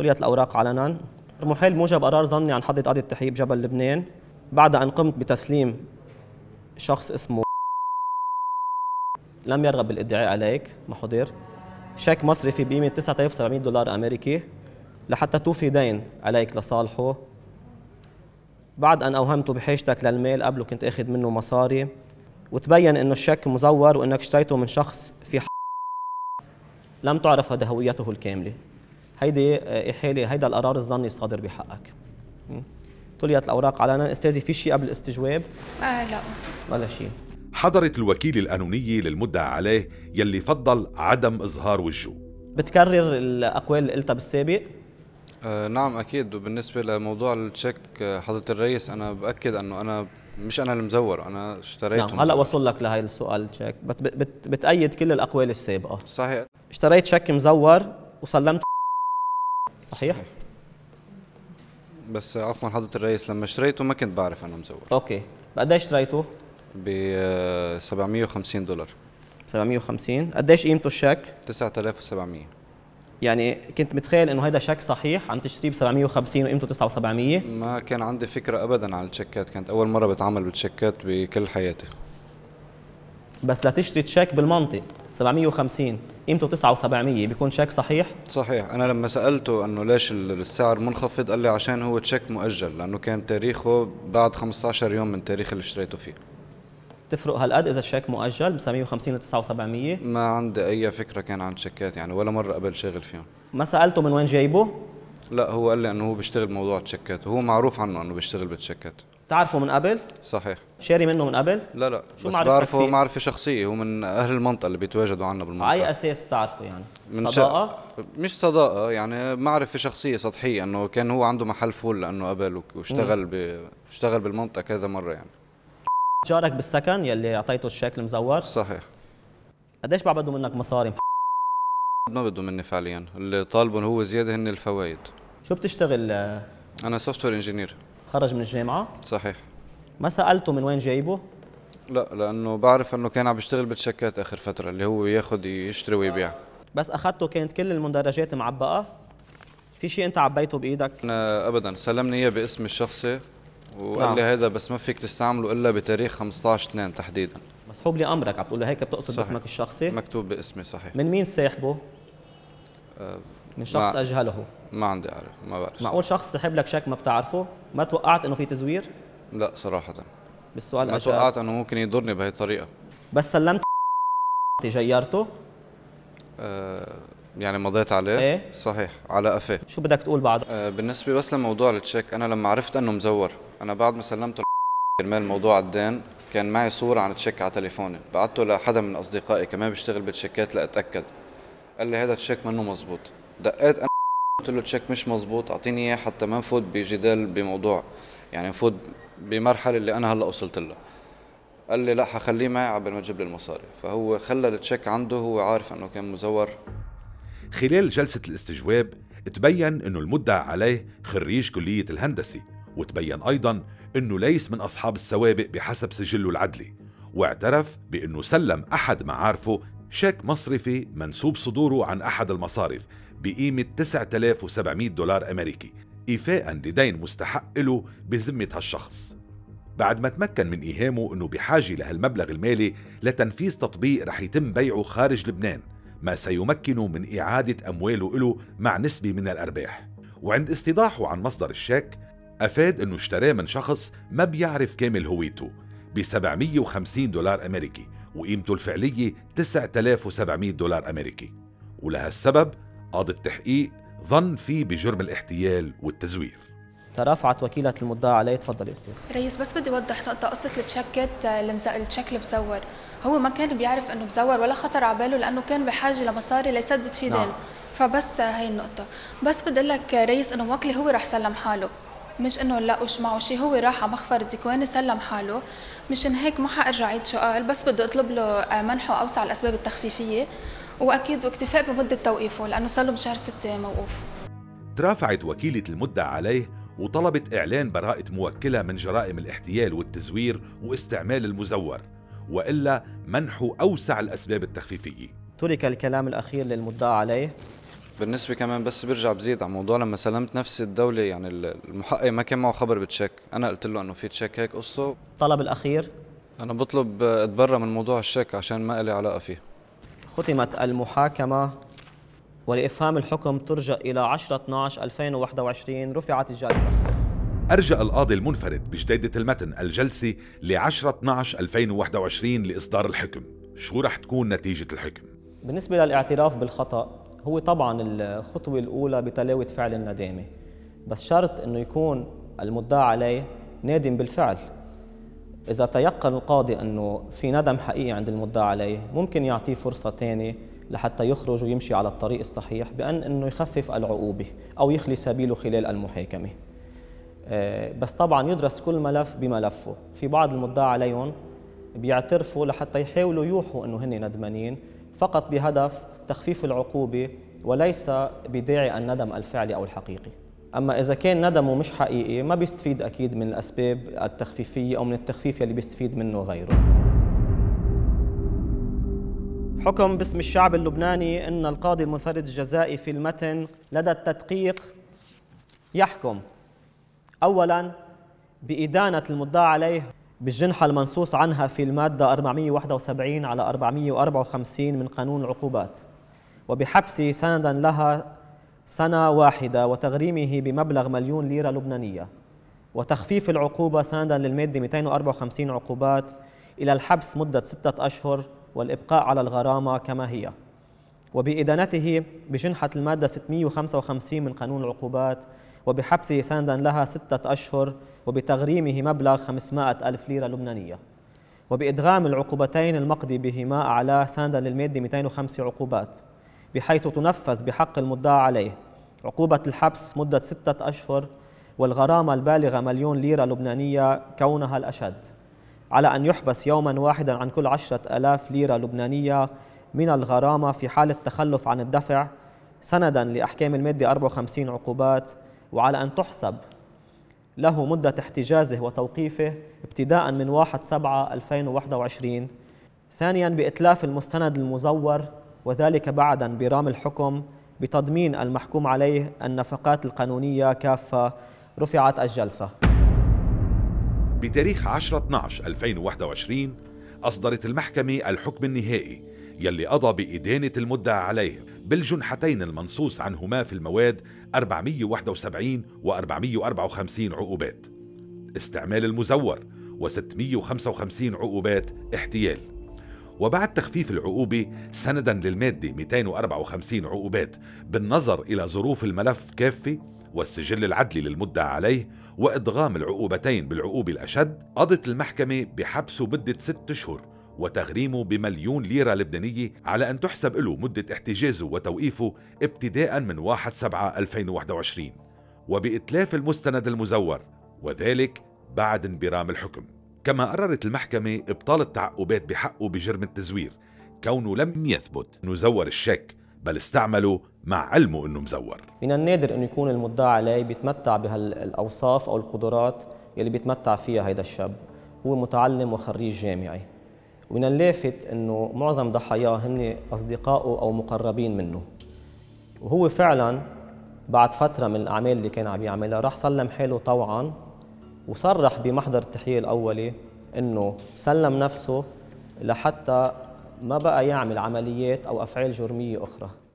كلية الأوراق علنا محل موجب قرار ظني عن حضره قاضي التحقيق بجبل لبنان بعد أن قمت بتسليم شخص اسمه لم يرغب بالادعاء عليك ما حضر شيك مصرفي بقيمة 9700 دولار أمريكي لحتى توفي دين عليك لصالحه بعد أن أوهمته بحاجتك للمال قبله كنت أخذ منه مصاري وتبين أنه الشيك مزور وأنك اشتريته من شخص في حق لم تعرف هويته الكامله هيدي آه، احاله هيدا القرار الظني الصادر بحقك طليت الاوراق علنا استاذي في شيء قبل الاستجواب آه لا ولا شيء حضرت الوكيل القانونية للمدعى عليه يلي فضل عدم إظهار وجهه بتكرر الأقوال اللي قلتها بالسابق؟ آه نعم أكيد وبالنسبة لموضوع التشيك آه، حضرة الرئيس أنا بأكد أنه أنا مش أنا المزور أنا اشتريته نعم هلأ وصل لك لهي السؤال تشيك بت بت بتأيد كل الأقوال السابقة صحيح اشتريت تشيك مزور وسلمت صحيح؟, بس عفوا حضرة الرئيس لما اشتريته ما كنت بعرف انا مزور اوكي بقد ايش اشتريته؟ ب 750 آه، دولار 750 قد ايش قيمته الشيك؟ 9700 يعني كنت متخيل انه هيدا شيك صحيح عم تشتريه ب 750 وقيمته 9700 ما كان عندي فكره ابدا عن التشيكات كانت اول مره بتعامل بالتشيكات بكل حياتي بس لتشتري تشيك بالمنطق 750 قيمته 9700 بيكون شيك صحيح صحيح انا لما سالته انه ليش السعر منخفض قال لي عشان هو تشيك مؤجل لانه كان تاريخه بعد 15 يوم من تاريخ اللي اشتريته فيه تفرق هالقد اذا الشيك مؤجل ب 750 ل 9700 ما عندي اي فكره كان عن شيكات يعني ولا مره قبل شاغل فيهم ما سالته من وين جايبه لا هو قال لي انه هو بيشتغل موضوع تشيكات وهو معروف عنه انه بيشتغل بالتشيكات تعرفه من قبل؟ صحيح شاري منه من قبل؟ لا لا شو بس بعرفه معرفة شخصية هو من أهل المنطقة اللي بيتواجدوا عنا بالمنطقة على أي أساس بتعرفه يعني؟ من صداقة؟ ش... مش صداقة يعني معرفة شخصية سطحية إنه كان هو عنده محل فول لأنه قبل واشتغل ب... اشتغل بالمنطقة كذا مرة يعني جارك بالسكن يلي أعطيته الشيك المزور؟ صحيح قديش بقى بده منك مصاري؟ ما بده مني فعليا اللي طالبهم هو زيادة هن الفوايد شو بتشتغل؟ أنا سوفت وير انجينير خرج من الجامعه صحيح ما سالته من وين جايبه لا لانه بعرف انه كان عم يشتغل بالشكات اخر فتره اللي هو ياخذ يشتري ويبيع بس اخذته كانت كل المدرجات معبقه في شيء انت عبيته بايدك أنا ابدا سلمني اياه باسمي الشخصي وقال نعم. لي هذا بس ما فيك تستعمله الا بتاريخ 15 2 تحديدا مسحوب لي امرك عم تقول له هيك بتقصد صحيح. باسمك الشخصي مكتوب باسمي صحيح من مين ساحبه أه من شخص ما اجهله ما عندي اعرف ما بعرف معقول شخص سحب لك شيك ما بتعرفه ما توقعت انه في تزوير لا صراحه بالسؤال ما أجهل. توقعت انه ممكن يضرني بهي الطريقه بس سلمت جيرته أه يعني مضيت عليه ايه؟ صحيح على قفاه شو بدك تقول بعد أه بالنسبه بس لموضوع التشيك انا لما عرفت انه مزور انا بعد ما سلمته كرمال موضوع الدين كان معي صورة عن تشيك على تليفوني بعته لحدا من أصدقائي كمان بيشتغل بالتشيكات لأتأكد قال لي هذا التشيك منه مزبوط دقيت انا قلت له تشيك مش مزبوط اعطيني اياه حتى ما نفوت بجدال بموضوع يعني نفوت بمرحله اللي انا هلا وصلت لها قال لي لا حخليه معي قبل ما تجيب لي المصاري فهو خلى التشيك عنده هو عارف انه كان مزور خلال جلسه الاستجواب تبين انه المدعى عليه خريج كليه الهندسه وتبين ايضا انه ليس من اصحاب السوابق بحسب سجله العدلي واعترف بانه سلم احد معارفه شيك مصرفي منسوب صدوره عن احد المصارف بقيمة 9700 دولار أمريكي إيفاء لدين مستحق له بذمة هالشخص بعد ما تمكن من إيهامه أنه بحاجة لهالمبلغ المالي لتنفيذ تطبيق رح يتم بيعه خارج لبنان ما سيمكنه من إعادة أمواله له مع نسبة من الأرباح وعند استيضاحه عن مصدر الشيك أفاد أنه اشتراه من شخص ما بيعرف كامل هويته ب 750 دولار أمريكي وقيمته الفعلية 9700 دولار أمريكي ولهالسبب قاضي التحقيق ظن فيه بجرم الاحتيال والتزوير ترافعت وكيلة المدعى عليه تفضل يا استاذ ريس بس بدي اوضح نقطة قصة التشكت التشك آه، اللي بزور هو ما كان بيعرف انه مزور ولا خطر على باله لانه كان بحاجة لمصاري ليسدد فيه نعم. دين فبس آه، هاي النقطة بس بدي اقول لك آه، ريس انه موكلي هو راح سلم حاله مش انه لا وش معه شيء هو راح على مخفر الديكواني سلم حاله مشان هيك ما حارجع عيد سؤال بس بدي اطلب له منحه اوسع الاسباب التخفيفيه واكيد واكتفاء بمده توقيفه لانه صار له بشهر 6 موقوف ترافعت وكيله المدعى عليه وطلبت إعلان براءة موكلة من جرائم الاحتيال والتزوير واستعمال المزور وإلا منحه أوسع الأسباب التخفيفية ترك الكلام الأخير للمدعى عليه بالنسبة كمان بس برجع بزيد على موضوع لما سلمت نفسي الدولة يعني المحقق ما كان معه خبر بتشيك أنا قلت له أنه في تشيك هيك قصته طلب الأخير أنا بطلب أتبرى من موضوع الشيك عشان ما لي علاقة فيه ختمت المحاكمة ولإفهام الحكم ترجع إلى 10 12 2021 رفعت الجلسة أرجأ القاضي المنفرد بجديدة المتن الجلسي ل 10 12 2021 لإصدار الحكم شو رح تكون نتيجة الحكم؟ بالنسبة للاعتراف بالخطأ هو طبعا الخطوة الأولى بتلاوة فعل الندامة بس شرط أنه يكون المدعى عليه نادم بالفعل إذا تيقن القاضي أنه في ندم حقيقي عند المدعى عليه ممكن يعطيه فرصة ثانية لحتى يخرج ويمشي على الطريق الصحيح بأن أنه يخفف العقوبة أو يخلي سبيله خلال المحاكمة آه، بس طبعا يدرس كل ملف بملفه في بعض المدعى عليهم بيعترفوا لحتى يحاولوا يوحوا أنه هن ندمانين فقط بهدف تخفيف العقوبة وليس بداعي الندم الفعلي أو الحقيقي اما اذا كان ندمه مش حقيقي ما بيستفيد اكيد من الاسباب التخفيفيه او من التخفيف يلي بيستفيد منه غيره حكم باسم الشعب اللبناني ان القاضي المنفرد الجزائي في المتن لدى التدقيق يحكم اولا بادانه المدعى عليه بالجنحة المنصوص عنها في المادة 471 على 454 من قانون العقوبات وبحبسه سندا لها سنة واحدة وتغريمه بمبلغ مليون ليرة لبنانية وتخفيف العقوبة سندا للمادة 254 عقوبات إلى الحبس مدة ستة أشهر والإبقاء على الغرامة كما هي وبإدانته بجنحة المادة 655 من قانون العقوبات وبحبسه سندا لها ستة أشهر وبتغريمه مبلغ 500 ألف ليرة لبنانية وبإدغام العقوبتين المقضي بهما أعلاه سندا للمادة 205 عقوبات بحيث تنفذ بحق المدعى عليه عقوبة الحبس مدة ستة أشهر والغرامة البالغة مليون ليرة لبنانية كونها الأشد على أن يحبس يوما واحدا عن كل عشرة ألاف ليرة لبنانية من الغرامة في حال التخلف عن الدفع سندا لأحكام المادة 54 عقوبات وعلى أن تحسب له مدة احتجازه وتوقيفه ابتداء من 1 7 2021 ثانيا بإتلاف المستند المزور وذلك بعد انبرام الحكم بتضمين المحكوم عليه النفقات القانونية كافة رفعت الجلسة بتاريخ 10-12-2021 أصدرت المحكمة الحكم النهائي يلي قضى بإدانة المدعى عليه بالجنحتين المنصوص عنهما في المواد 471 و 454 عقوبات استعمال المزور و 655 عقوبات احتيال وبعد تخفيف العقوبة سندا للمادة 254 عقوبات بالنظر إلى ظروف الملف كافة والسجل العدلي للمدعى عليه وإدغام العقوبتين بالعقوبة الأشد قضت المحكمة بحبسه مدة ست أشهر وتغريمه بمليون ليرة لبنانية على أن تحسب له مدة احتجازه وتوقيفه ابتداء من 1/7/2021 وبإتلاف المستند المزور وذلك بعد انبرام الحكم كما قررت المحكمة إبطال التعقبات بحقه بجرم التزوير كونه لم يثبت أنه زور الشك بل استعمله مع علمه أنه مزور من النادر أنه يكون المدعى عليه بيتمتع بهالأوصاف أو القدرات يلي بيتمتع فيها هيدا الشاب هو متعلم وخريج جامعي ومن اللافت أنه معظم ضحاياه هن أصدقائه أو مقربين منه وهو فعلا بعد فترة من الأعمال اللي كان عم يعملها راح سلم حاله طوعا وصرح بمحضر التحية الأولي أنه سلم نفسه لحتى ما بقى يعمل عمليات أو أفعال جرمية أخرى